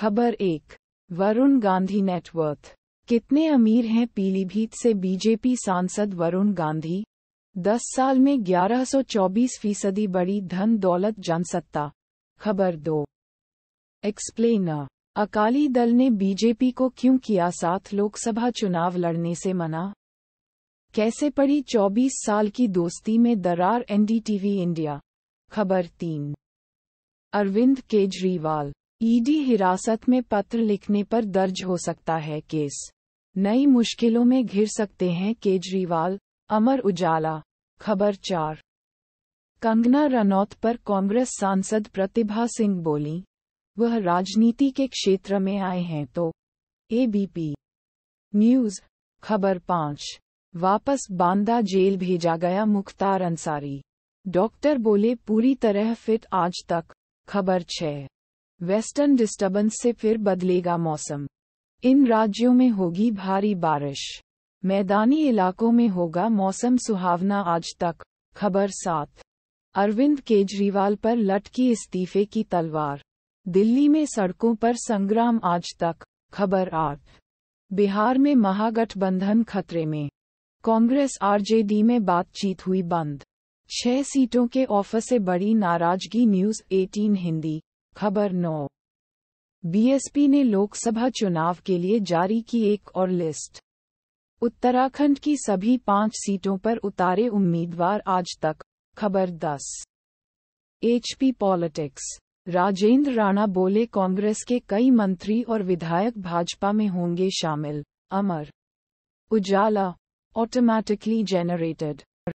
खबर एक वरुण गांधी नेटवर्थ कितने अमीर हैं पीलीभीत से बीजेपी सांसद वरुण गांधी दस साल में 1124 फीसदी बड़ी धन दौलत जनसत्ता खबर दो एक्सप्लेनर अकाली दल ने बीजेपी को क्यों किया साथ लोकसभा चुनाव लड़ने से मना कैसे पड़ी 24 साल की दोस्ती में दरार एनडीटीवी इंडिया खबर तीन अरविंद केजरीवाल ईडी हिरासत में पत्र लिखने पर दर्ज हो सकता है केस नई मुश्किलों में घिर सकते हैं केजरीवाल अमर उजाला खबर चार कंगना रनौत पर कांग्रेस सांसद प्रतिभा सिंह बोली वह राजनीति के क्षेत्र में आए हैं तो एबीपी न्यूज खबर पाँच वापस बांदा जेल भेजा गया मुख्तार अंसारी डॉक्टर बोले पूरी तरह फिट आज तक खबर छः वेस्टर्न डिस्टर्बेंस से फिर बदलेगा मौसम इन राज्यों में होगी भारी बारिश मैदानी इलाकों में होगा मौसम सुहावना आज तक खबर सात अरविंद केजरीवाल पर लटकी इस्तीफे की तलवार दिल्ली में सड़कों पर संग्राम आज तक खबर आठ बिहार में महागठबंधन खतरे में कांग्रेस आरजेडी में बातचीत हुई बंद छह सीटों के ऑफर से बड़ी नाराजगी न्यूज 18 हिंदी खबर नौ बीएसपी ने लोकसभा चुनाव के लिए जारी की एक और लिस्ट उत्तराखंड की सभी पांच सीटों पर उतारे उम्मीदवार आज तक खबर दस एचपी पॉलिटिक्स राजेंद्र राणा बोले कांग्रेस के कई मंत्री और विधायक भाजपा में होंगे शामिल अमर उजाला ऑटोमैटिकली जेनरेटेड